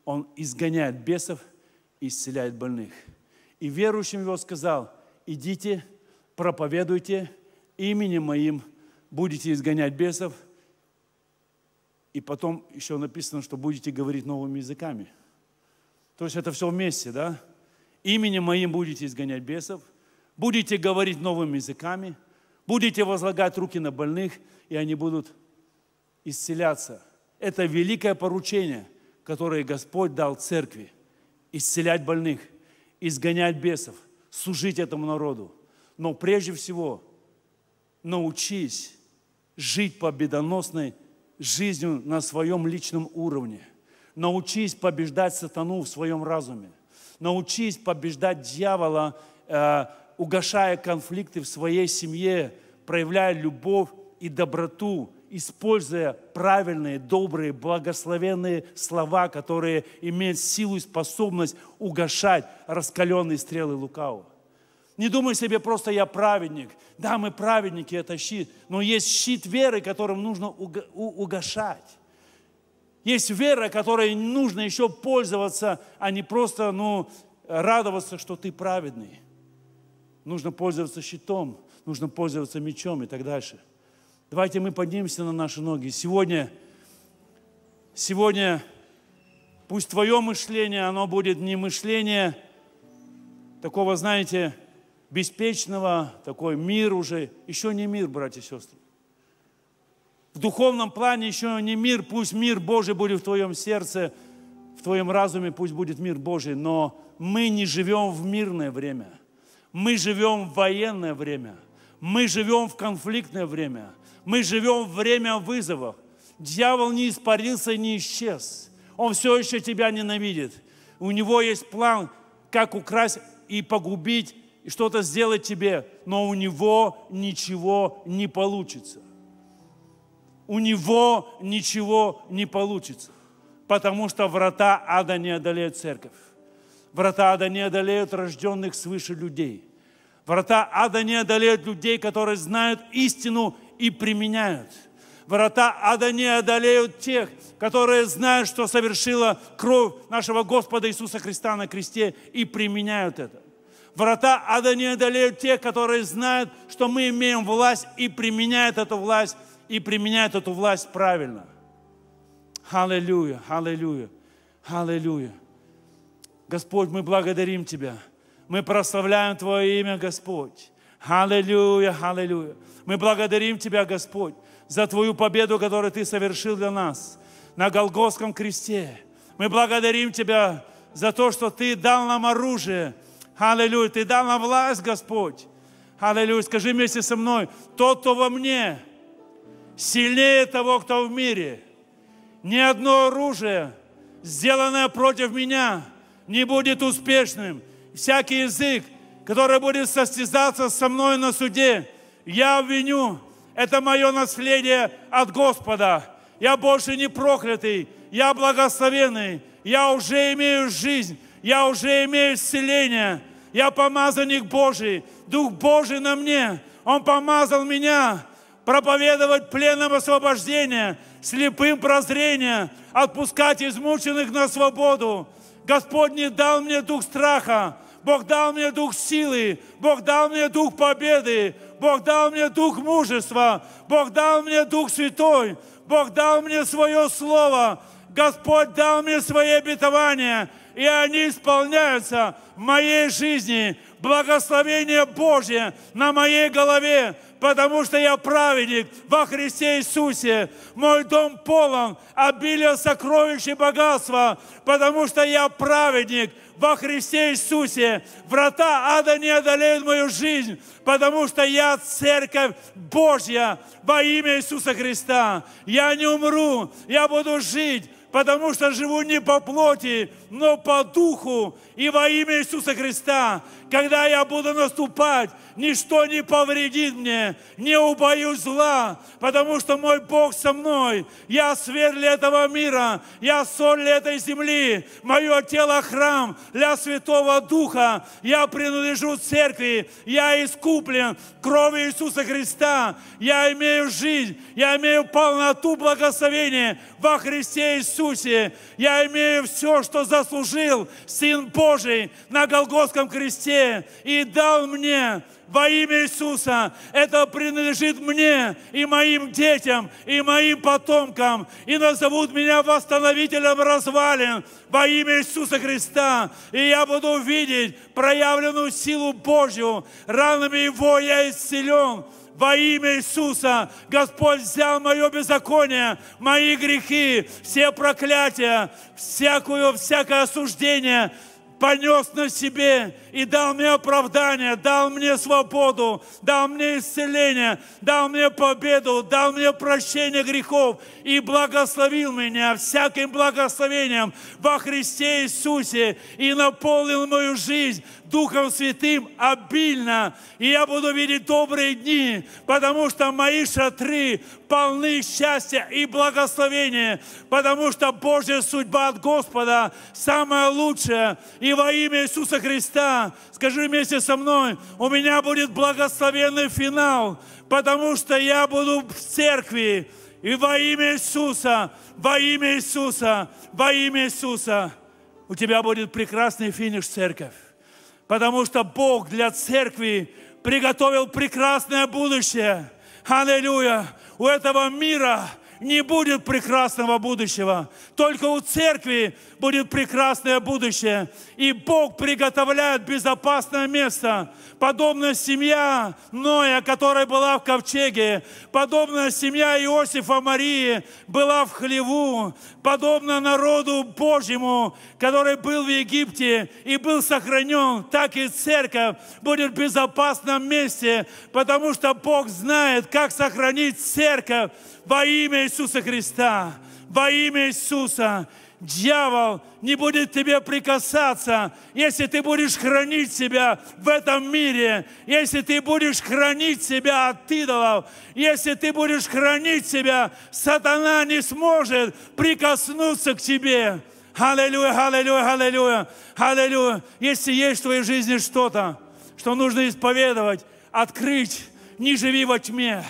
Он изгоняет бесов и исцеляет больных. И верующим Его сказал, идите, проповедуйте, именем Моим будете изгонять бесов – и потом еще написано, что будете говорить новыми языками. То есть это все вместе, да? Именем моим будете изгонять бесов, будете говорить новыми языками, будете возлагать руки на больных, и они будут исцеляться. Это великое поручение, которое Господь дал церкви. Исцелять больных, изгонять бесов, служить этому народу. Но прежде всего научись жить победоносной жизнью на своем личном уровне. Научись побеждать сатану в своем разуме. Научись побеждать дьявола, э, угошая конфликты в своей семье, проявляя любовь и доброту, используя правильные, добрые, благословенные слова, которые имеют силу и способность угошать раскаленные стрелы лукавого. Не думай себе просто я праведник. Да, мы праведники, это щит. Но есть щит веры, которым нужно угашать. Есть вера, которой нужно еще пользоваться, а не просто ну, радоваться, что ты праведный. Нужно пользоваться щитом, нужно пользоваться мечом и так дальше. Давайте мы поднимемся на наши ноги. Сегодня, сегодня пусть твое мышление, оно будет не мышление такого, знаете, беспечного, такой мир уже, еще не мир, братья и сестры. В духовном плане еще не мир, пусть мир Божий будет в твоем сердце, в твоем разуме пусть будет мир Божий, но мы не живем в мирное время. Мы живем в военное время. Мы живем в конфликтное время. Мы живем в время вызовов. Дьявол не испарился и не исчез. Он все еще тебя ненавидит. У него есть план, как украсть и погубить и что-то сделать тебе, но у него ничего не получится. У него ничего не получится, потому что врата ада не одолеют церковь. Врата ада не одолеют рожденных свыше людей. Врата ада не одолеют людей, которые знают истину и применяют. Врата ада не одолеют тех, которые знают, что совершила кровь нашего Господа Иисуса Христа на кресте и применяют это. Врата ада не одолеют те, которые знают, что мы имеем власть и применяют эту власть, и применяют эту власть правильно. Аллилуйя, аллилуйя, аллилуйя. Господь, мы благодарим Тебя. Мы прославляем Твое имя, Господь. Аллилуйя, аллилуйя. Мы благодарим Тебя, Господь, за Твою победу, которую Ты совершил для нас на Голгофском кресте. Мы благодарим Тебя за то, что Ты дал нам оружие – Аллилуйя. Ты дал нам власть, Господь. Аллилуйя. Скажи вместе со мной, тот, кто во мне, сильнее того, кто в мире. Ни одно оружие, сделанное против меня, не будет успешным. Всякий язык, который будет состязаться со мной на суде, я обвиню. Это мое наследие от Господа. Я больше не проклятый, я благословенный, я уже имею жизнь, я уже имею исцеление. Я помазанник Божий. Дух Божий на мне. Он помазал меня проповедовать пленным освобождение, слепым прозрение, отпускать измученных на свободу. Господь не дал мне дух страха, Бог дал мне дух силы, Бог дал мне дух победы, Бог дал мне дух мужества, Бог дал мне дух святой, Бог дал мне свое слово, Господь дал мне свои обетования, и они исполняются в моей жизни. Благословение Божье на моей голове, потому что я праведник во Христе Иисусе. Мой дом полон обилия сокровищ и богатства, потому что я праведник во Христе Иисусе. Врата ада не одолеют мою жизнь, потому что я церковь Божья во имя Иисуса Христа. Я не умру, я буду жить потому что живу не по плоти, но по духу и во имя Иисуса Христа. Когда я буду наступать, ничто не повредит мне, не убоюсь зла, потому что мой Бог со мной. Я свет этого мира, я соль для этой земли, мое тело храм для Святого Духа. Я принадлежу церкви, я искуплен кровью Иисуса Христа. Я имею жизнь, я имею полноту благословения во Христе Иисусе. Я имею все, что заслужил Сын Божий на Голгофском кресте и дал мне во имя Иисуса. Это принадлежит мне и моим детям, и моим потомкам. И назовут меня восстановителем развалин во имя Иисуса Христа. И я буду видеть проявленную силу Божью. Ранами Его я исцелен во имя Иисуса. Господь взял мое беззаконие, мои грехи, все проклятия, всякую, всякое осуждение – понес на себе и дал мне оправдание, дал мне свободу, дал мне исцеление, дал мне победу, дал мне прощение грехов и благословил меня всяким благословением во Христе Иисусе и наполнил мою жизнь Духом Святым обильно, и я буду видеть добрые дни, потому что мои шатры полны счастья и благословения, потому что Божья судьба от Господа самая лучшая. И во имя Иисуса Христа, скажи вместе со мной, у меня будет благословенный финал, потому что я буду в церкви, и во имя Иисуса, во имя Иисуса, во имя Иисуса, у тебя будет прекрасный финиш, церковь потому что Бог для церкви приготовил прекрасное будущее. Аллилуйя! У этого мира не будет прекрасного будущего. Только у церкви будет прекрасное будущее. И Бог приготовляет безопасное место. подобно семья Ноя, которая была в ковчеге. подобно семья Иосифа Марии была в хлеву. Подобно народу Божьему, который был в Египте и был сохранен, так и церковь будет в безопасном месте, потому что Бог знает, как сохранить церковь во имя Иисуса Христа во имя Иисуса дьявол не будет тебе прикасаться, если ты будешь хранить себя в этом мире, если ты будешь хранить себя от идолов, если ты будешь хранить себя, сатана не сможет прикоснуться к тебе. Аллилуйя, аллилуйя, аллилуйя, аллилуйя. Если есть в твоей жизни что-то, что нужно исповедовать, открыть, не живи во тьме,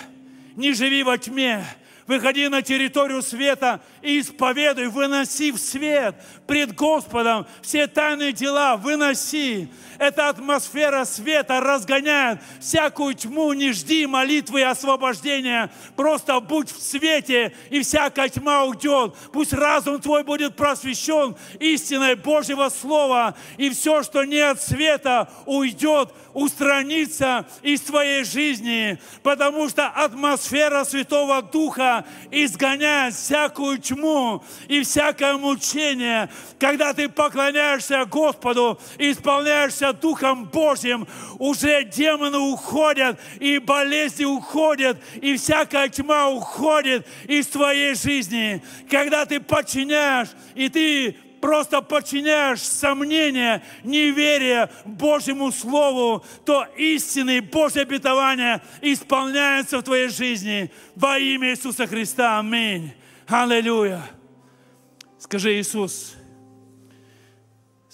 не живи во тьме, Выходи на территорию света и исповедуй, выноси в свет, пред Господом все тайные дела выноси. Эта атмосфера света разгоняет всякую тьму. Не жди молитвы и освобождения. Просто будь в свете, и всякая тьма уйдет. Пусть разум твой будет просвещен истиной Божьего Слова. И все, что не от света, уйдет, устранится из твоей жизни. Потому что атмосфера Святого Духа изгоняет всякую тьму и всякое мучение, когда ты поклоняешься Господу, исполняешься Духом Божьим, уже демоны уходят, и болезни уходят, и всякая тьма уходит из твоей жизни. Когда ты подчиняешь, и ты просто подчиняешь сомнения, неверие Божьему Слову, то истинные божьи обетования исполняются в твоей жизни. Во имя Иисуса Христа. Аминь. Аллилуйя. Скажи, Иисус,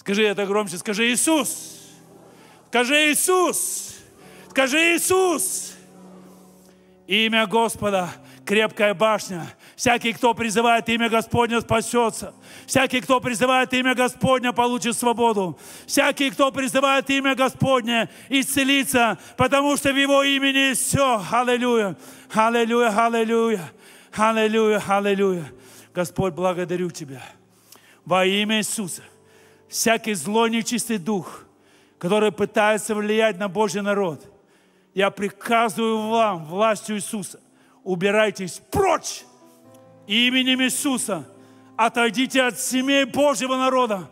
Скажи это громче. Скажи Иисус. Скажи Иисус. Скажи Иисус. Имя Господа – крепкая башня. Всякий, кто призывает имя Господня, спасется. Всякий, кто призывает имя Господня, получит свободу. Всякий, кто призывает имя Господня, исцелится, потому что в Его имени все. Аллилуйя! Аллилуйя! Аллилуйя! Аллилуйя! Аллилуйя! Господь, благодарю Тебя. Во имя Иисуса всякий злой нечистый дух, который пытается влиять на Божий народ, я приказываю вам, властью Иисуса, убирайтесь прочь именем Иисуса, отойдите от семей Божьего народа,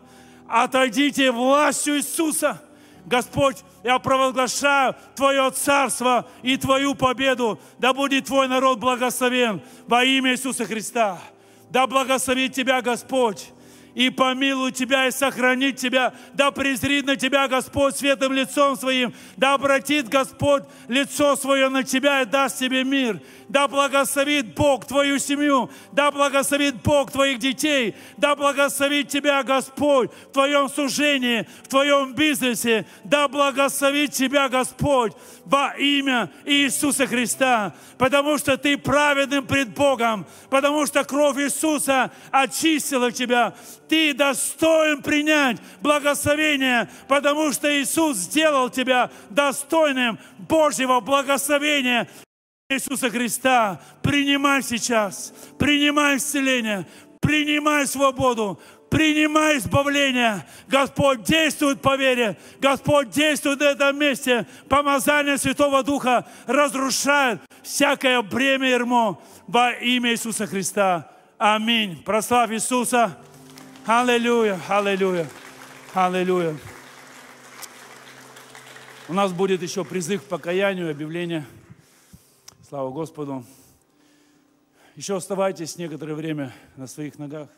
отойдите властью Иисуса. Господь, я провозглашаю Твое царство и Твою победу. Да будет Твой народ благословен во имя Иисуса Христа. Да благословит Тебя Господь и помилует тебя, и сохранит тебя, да презрит на тебя Господь светом лицом своим, да обратит Господь лицо свое на тебя и даст тебе мир, да благословит Бог твою семью, да благословит Бог твоих детей, да благословит тебя Господь в твоем служении, в твоем бизнесе, да благословит тебя Господь во имя Иисуса Христа, потому что ты праведным пред Богом, потому что кровь Иисуса очистила тебя. Ты достоин принять благословение, потому что Иисус сделал тебя достойным Божьего благословения. Иисуса Христа, принимай сейчас, принимай исцеление, принимай свободу, принимай избавление. Господь действует по вере. Господь действует на этом месте. Помазание Святого Духа разрушает всякое бремя ермо во имя Иисуса Христа. Аминь. Прославь Иисуса. Аллилуйя, аллилуйя, аллилуйя. У нас будет еще призыв к покаянию, объявление. Слава Господу. Еще оставайтесь некоторое время на своих ногах.